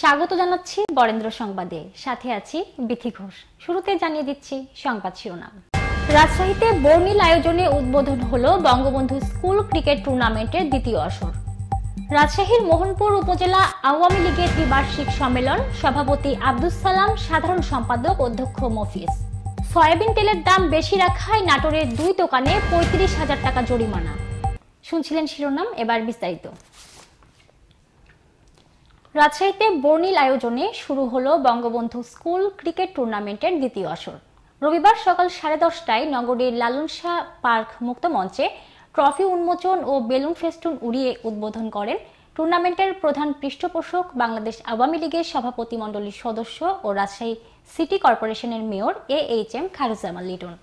স্বাগত জানাচ্ছি বরেন্দ্র সংবাদে সাথে আছি বিথি ঘোষ শুরুতে জানিয়ে দিচ্ছি সংবাদ শিরোনাম রাজশাহীতে বর্মিল আয়োজনে উদ্বোধন হলো বঙ্গবন্ধু স্কুল ক্রিকেট টুর্নামেন্টের দ্বিতীয় আসর রাজশাহীর মোহনপুর উপজেলা আওয়ামী লীগের ত্রিবার্ষিক সম্মেলন সভাপতি আব্দুস সালাম সাধারণ সম্পাদক অধ্যক্ষ মফিজ সয়াবিন তেলের দাম বেশি রাখায় নাটোরের দুই দোকানে পঁয়ত্রিশ হাজার টাকা জরিমানা শুনছিলেন শিরোনাম এবার বিস্তারিত রাজশাহীতে বর্ণিল আয়োজনে শুরু হলো বঙ্গবন্ধু স্কুল ক্রিকেট টুর্নামেন্টের দ্বিতীয় আসর রবিবার সকাল সাড়ে দশটায় নগরীর লালন শাহ পার্ক মুক্ত মঞ্চে ট্রফি উন্মোচন ও বেলুন ফেস্টুন উড়িয়ে উদ্বোধন করেন টুর্নামেন্টের প্রধান পৃষ্ঠপোষক বাংলাদেশ আওয়ামী লীগের সভাপতিমণ্ডলীর সদস্য ও রাজশাহী সিটি কর্পোরেশনের mayor A H M Khairuzzaman Liton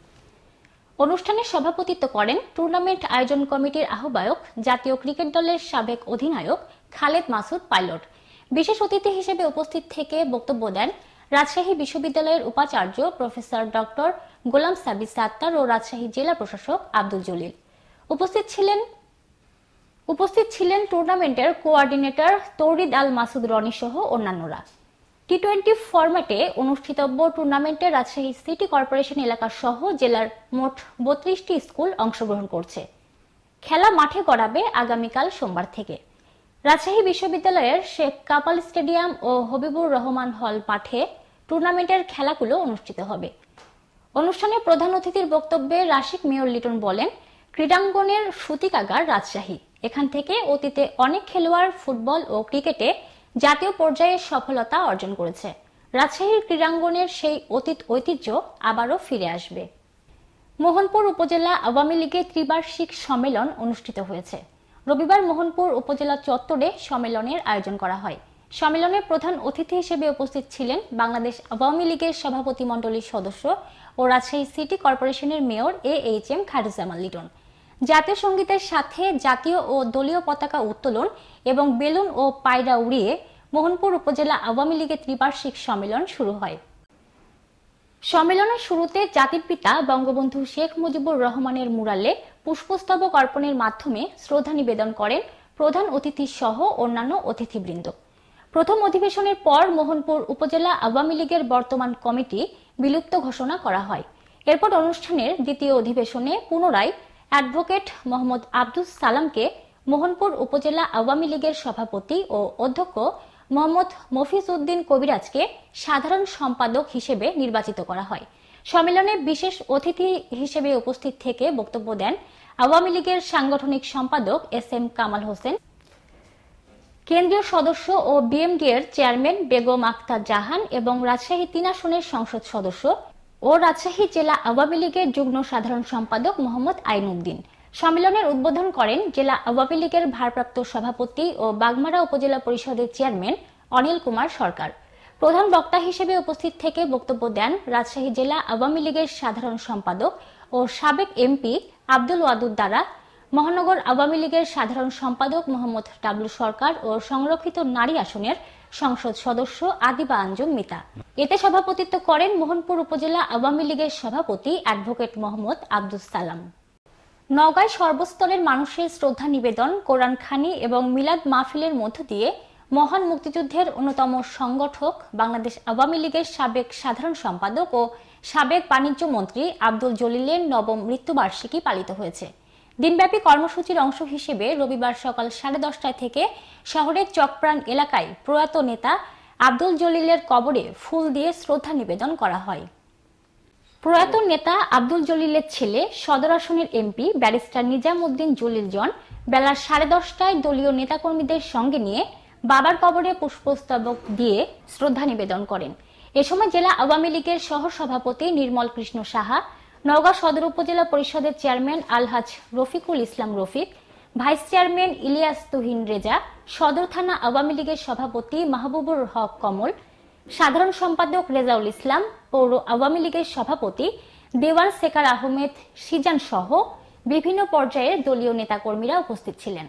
অনুষ্ঠানে সভাপতিত্ব করেন টুর্নামেন্ট আয়োজন কমিটির আহ্বায়ক জাতীয় ক্রিকেট দলের সাবেক অধিনায়ক খালেদ মাসুদ পাইলট বিশেষ অতিথি হিসেবে উপস্থিত থেকে বক্তব্য দেন রাজশাহী বিশ্ববিদ্যালয়ের উপাচার্য প্রফেসর ডক্টর গোলাম সাবি সাত্তার ও রাজশাহী জেলা প্রশাসক আব্দুল জলিল উপস্থিত ছিলেন উপস্থিত ছিলেন টুর্নামেন্টের কোঅর্ডিনেটর তৌরিদ আল মাসুদ রনি সহ অন্যান্যরা টি টোয়েন্টি ফরম্যাটে অনুষ্ঠিতব্য টুর্নামেন্টে রাজশাহী সিটি কর্পোরেশন এলাকা সহ জেলার মোট বত্রিশটি স্কুল অংশগ্রহণ করছে খেলা মাঠে করাবে আগামীকাল সোমবার থেকে রাজশাহী বিশ্ববিদ্যালয়ের শেখ কাপাল স্টেডিয়াম ও হবিবুর রহমান হল পাঠে টুর্নামেন্টের খেলাগুলো অনুষ্ঠিত হবে অনুষ্ঠানে প্রধান অতিথির বক্তব্যে রাশিক মেয়র লিটন বলেন ক্রীড়াঙ্গনের সুতিকাগার রাজশাহী এখান থেকে অতীতে অনেক খেলোয়াড় ফুটবল ও ক্রিকেটে জাতীয় পর্যায়ে সফলতা অর্জন করেছে রাজশাহীর ক্রীড়াঙ্গনের সেই অতীত ঐতিহ্য আবারও ফিরে আসবে মোহনপুর উপজেলা আওয়ামী লীগের ত্রিবার্ষিক সম্মেলন অনুষ্ঠিত হয়েছে রবিবার মোহনপুর উপজেলা চত্বরে সম্মেলনের আয়োজন করা হয় সম্মেলনে প্রধান অতিথি হিসেবে উপস্থিত ছিলেন বাংলাদেশ আওয়ামী লীগের সভাপতি মণ্ডলীর সদস্য ও রাজশাহী সিটি কর্পোরেশনের mayor A H M Khairuzzaman Liton জাতীয় সঙ্গীতের সাথে জাতীয় ও দলীয় পতাকা উত্তোলন এবং বেলুন ও পায়রা উড়িয়ে মোহনপুর উপজেলা আওয়ামী লীগের ত্রিবার্ষিক সম্মেলন শুরু হয় সম্মেলনের শুরুতে জাতির পিতা বঙ্গবন্ধু শেখ মুজিবুর রহমানের মুরালে পুষ্পস্তবক অর্পণের মাধ্যমে শ্রদ্ধা নিবেদন করেন প্রধান অতিথি সহ অন্যান্য অতিথিবৃন্দ প্রথম অধিবেশনের পর মোহনপুর উপজেলা আওয়ামী লীগের বর্তমান কমিটি বিলুপ্ত ঘোষণা করা হয় এরপর অনুষ্ঠানের দ্বিতীয় অধিবেশনে পুনরায় অ্যাডভোকেট মোহাম্মদ আব্দুস সালামকে মোহনপুর উপজেলা আওয়ামী লীগের সভাপতি ও অধ্যক্ষ মোহাম্মদ মফিজ উদ্দিন কবিরাজকে সাধারণ সম্পাদক হিসেবে নির্বাচিত করা হয় সম্মেলনে বিশেষ অতিথি হিসেবে উপস্থিত থেকে বক্তব্য দেন আওয়ামী লীগের সাংগঠনিক সম্পাদক এস এম কামাল হোসেন কেন্দ্রীয় সদস্য ও বিএমডি এর চেয়ারম্যান বেগম আক্তার জাহান এবং রাজশাহী তিন আসনের সংসদ সদস্য ও রাজশাহী জেলা আওয়ামী লীগের যুগ্ম সাধারণ সম্পাদক মোহাম্মদ আইনুদ্দিন সম্মেলনের উদ্বোধন করেন জেলা আওয়ামী লীগের ভারপ্রাপ্ত সভাপতি ও বাগমারা উপজেলা পরিষদের চেয়ারম্যান অনিল কুমার সরকার প্রধান বক্তা হিসেবে উপস্থিত থেকে বক্তব্য দেন রাজশাহী জেলা আওয়ামী লীগের সাধারণ সম্পাদক ও সাবেক এমপি আব্দুল ওয়াদুদ দ্বারা মহানগর আওয়ামী লীগের সাধারণ সম্পাদক মোহাম্মদ টাবলু সরকার ও সংরক্ষিত নারী আসনের সংসদ সদস্য আদিবা আঞ্জুম মিতা এতে সভাপতিত্ব করেন মোহনপুর উপজেলা আওয়ামী লীগের সভাপতি অ্যাডভোকেট মোহাম্মদ আব্দুল সালাম নগাঁয় সর্বস্তরের মানুষের শ্রদ্ধা নিবেদন কোরআন খানি এবং মিলাদ মাহফিলের মধ্য দিয়ে মহান মুক্তিযুদ্ধের অন্যতম সংগঠক বাংলাদেশ আওয়ামী লীগের সাবেক সাধারণ সম্পাদক ও সাবেক বাণিজ্য মন্ত্রী আব্দুল জলিলের নবম মৃত্যুবার্ষিকী পালিত হয়েছে দিনব্যাপী কর্মসূচির অংশ হিসেবে রবিবার সকাল সাড়ে দশটায় থেকে শহরের চকপ্রাণ এলাকায় প্রয়াত নেতা আব্দুল জলিলের কবরে ফুল দিয়ে শ্রদ্ধা নিবেদন করা হয় প্রয়াত নেতা আব্দুল জলিলের ছেলে সদর আসনের এমপি ব্যারিস্টার নিজামুদ্দিন জলিল জন বেলা সাড়ে দশটায় দলীয় নেতাকর্মীদের সঙ্গে নিয়ে বাবার কবরে পুষ্পস্তবক দিয়ে শ্রদ্ধা নিবেদন করেন এ সময় জেলা আওয়ামী লীগের সহসভাপতি নির্মল কৃষ্ণ সাহা নওগাঁ সদর উপজেলা পরিষদের chairman Alhaj Rafiqul Islam Rafiq vice chairman Ilias Tuhin Reza সদর থানা আওয়ামী লীগের সভাপতি মাহবুবুর হক কমল সাধারণ সম্পাদক রেজাউল ইসলাম পৌর আওয়ামী লীগের সভাপতি দেওয়ান শেখার আহমেদ সিজান সহ বিভিন্ন পর্যায়ের দলীয় নেতাকর্মীরা উপস্থিত ছিলেন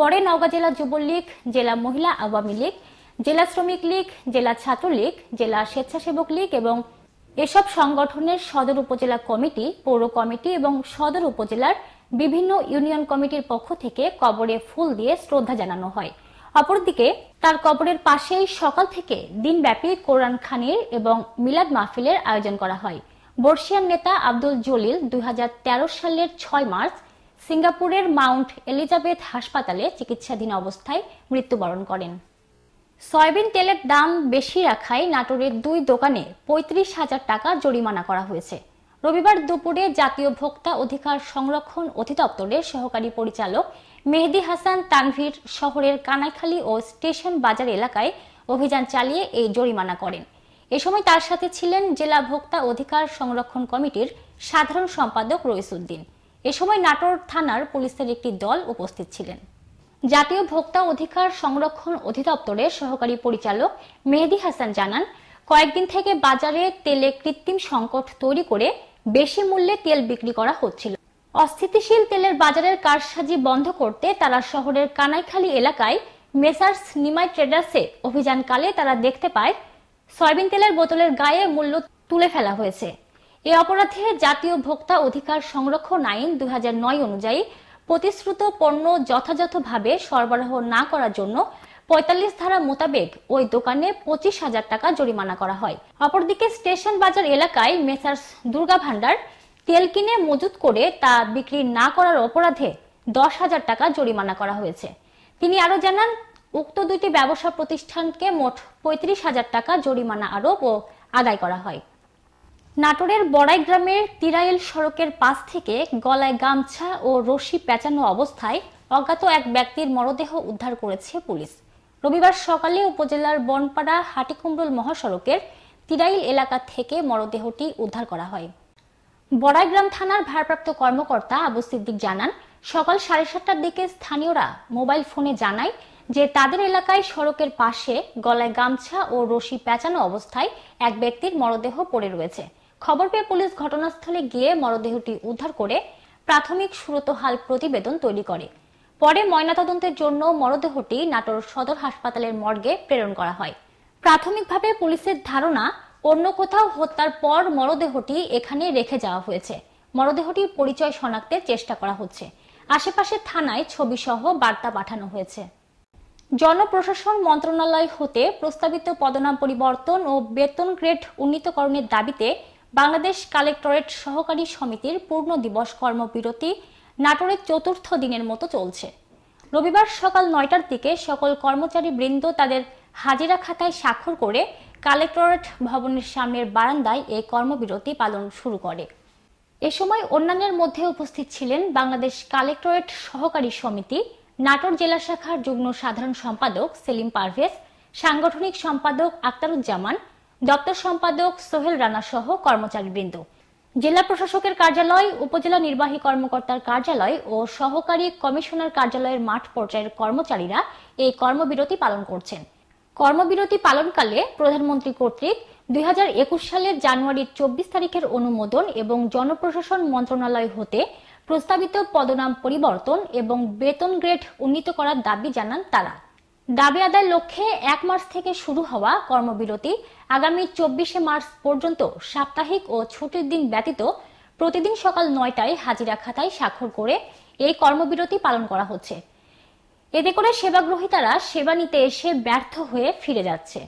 পরে নওগাঁ জেলা যুবলীগ জেলা মহিলা আওয়ামী লীগ জেলা শ্রমিক লীগ জেলা ছাত্রলীগ জেলা স্বেচ্ছাসেবক লীগ এবং এসব সংগঠনের সদর উপজেলা কমিটি পৌর কমিটি এবং সদর উপজেলার বিভিন্ন ইউনিয়ন কমিটির পক্ষ থেকে কবরে ফুল দিয়ে শ্রদ্ধা জানানো হয় অপরদিকে তার কবরের পাশেই সকাল থেকে দিনব্যাপী কোরআন খানির এবং মিলাদ মাহফিলের আয়োজন করা হয় বর্ষিয়ান নেতা আব্দুল জলিল দুই সালের ছয় মার্চ সিঙ্গাপুরের মাউন্ট এলিজাবেথ হাসপাতালে চিকিৎসাধীন অবস্থায় মৃত্যুবরণ করেন সয়াবিন তেলের দাম বেশি রাখায় নাটোরের দুই দোকানে পঁয়ত্রিশ হাজার টাকা জরিমানা করা হয়েছে রবিবার দুপুরে জাতীয় ভোক্তা অধিকার সংরক্ষণ অধিদপ্তরের সহকারী পরিচালক মেহেদি হাসান তানভীর শহরের কানাইখালী ও স্টেশন বাজার এলাকায় অভিযান চালিয়ে এই জরিমানা করেন এ সময় তার সাথে ছিলেন জেলা ভোক্তা অধিকার সংরক্ষণ কমিটির সাধারণ সম্পাদক রইসুদ্দিন এ সময় নাটোর থানার পুলিশের একটি দল উপস্থিত ছিলেন জাতীয় ভোক্তা অধিকার সংরক্ষণ অধিদপ্তরের সহকারী পরিচালক মেহেদি হাসান জানান কয়েকদিন থেকে বাজারে তেলে কৃত্রিম সংকট তৈরি করে বেশি মূল্যে তেল বিক্রি করা হচ্ছিল অস্থিতিশীল তেলের বাজারের কারসাজি বন্ধ করতে তারা শহরের কানাইখালী এলাকায় মেসার্স নিমাই ট্রেডার্সে অভিযানকালে তারা দেখতে পায় সয়াবিন তেলের বোতলের গায়ে মূল্য তুলে ফেলা হয়েছে এ অপরাধে জাতীয় ভোক্তা অধিকার সংরক্ষণ আইন দুই অনুযায়ী প্রতিশ্রুত পণ্য যথাযথভাবে সরবরাহ না করার জন্য পঁয়তাল্লিশ ধারা মোতাবেক ওই দোকানে পঁচিশ হাজার টাকা জরিমানা করা হয় অপরদিকে স্টেশন বাজার এলাকায় মেসার্স দুর্গা ভান্ডার তেল কিনে মজুত করে তা বিক্রি না করার অপরাধে দশ হাজার টাকা জরিমানা করা হয়েছে তিনি আরো জানান উক্ত দুটি ব্যবসা প্রতিষ্ঠানকে মোট পঁয়ত্রিশ হাজার টাকা জরিমানা আরোপ ও আদায় করা হয় নাটোরের বড়াই গ্রামের তিরাইল সড়কের পাশ থেকে গলায় গামছা ও রশি পেঁচানো অবস্থায় অজ্ঞাত এক ব্যক্তির মরদেহ উদ্ধার করেছে পুলিশ রবিবার সকালে উপজেলার বনপাড়া হাটিকুমরুল মহাসড়কের তিরাইল এলাকা থেকে মরদেহটি উদ্ধার করা হয় বড়াইগ্রাম থানার ভারপ্রাপ্ত কর্মকর্তা আবু সিদ্দিক জানান সকাল সাড়ে সাতটার দিকে স্থানীয়রা মোবাইল ফোনে জানায় যে তাদের এলাকায় সড়কের পাশে গলায় গামছা ও রশি পেঁচানো অবস্থায় এক ব্যক্তির মরদেহ পড়ে রয়েছে খবর পেয়ে পুলিশ ঘটনাস্থলে গিয়ে মরদেহটি উদ্ধার করে প্রাথমিক সুরতহাল প্রতিবেদন তৈরি করে পরে ময়নাতদন্তের জন্য মরদেহটি নাটোর সদর হাসপাতালের মর্গে প্রেরণ করা হয় প্রাথমিকভাবে পুলিশের ধারণা অন্য কোথাও হত্যার পর মরদেহটি এখানে রেখে যাওয়া হয়েছে মরদেহটির পরিচয় শনাক্তের চেষ্টা করা হচ্ছে আশেপাশে থানায় ছবি সহ বার্তা পাঠানো হয়েছে জনপ্রশাসন মন্ত্রণালয় হতে প্রস্তাবিত পদনাম পরিবর্তন ও বেতন গ্রেড উন্নীতকরণের দাবিতে বাংলাদেশ কালেক্টরেট সহকারী সমিতির পূর্ণ দিবস কর্মবিরতি নাটোরের চতুর্থ দিনের মতো চলছে রবিবার সকাল নয়টার দিকে সকল কর্মচারী বৃন্দ তাদের হাজিরা খাতায় স্বাক্ষর করে কালেক্টরেট ভবনের সামনের বারান্দায় এই কর্মবিরতি পালন শুরু করে এ সময় অন্যান্যের মধ্যে উপস্থিত ছিলেন বাংলাদেশ কালেক্টরেট সহকারী সমিতি নাটোর জেলা শাখার যুগ্ম সাধারণ সম্পাদক সেলিম পারভেজ সাংগঠনিক সম্পাদক আক্তারুজ্জামান দপ্তর সম্পাদক সোহেল রানা সহ কর্মচারীবৃন্দ জেলা প্রশাসকের কার্যালয় উপজেলা নির্বাহী কর্মকর্তার কার্যালয় ও সহকারী কমিশনার কার্যালয়ের মাঠ পর্যায়ের কর্মচারীরা এই কর্মবিরতি পালন করছেন কর্মবিরতি পালনকালে প্রধানমন্ত্রী কর্তৃক দুই সালের জানুয়ারির চব্বিশ তারিখের অনুমোদন এবং জনপ্রশাসন মন্ত্রণালয় হতে প্রস্তাবিত পদনাম পরিবর্তন এবং বেতন গ্রেড উন্নীত করার দাবি জানান তারা দাবি আদায়ের লক্ষ্যে এক মার্চ থেকে শুরু হওয়া কর্মবিরতি আগামী চব্বিশে মার্চ পর্যন্ত সাপ্তাহিক ও ছুটির দিন ব্যতীত প্রতিদিন সকাল নয়টায় হাজিরা খাতায় স্বাক্ষর করে এই কর্মবিরতি পালন করা হচ্ছে এতে করে সেবাগ্রহীতারা সেবা নিতে এসে ব্যর্থ হয়ে ফিরে যাচ্ছে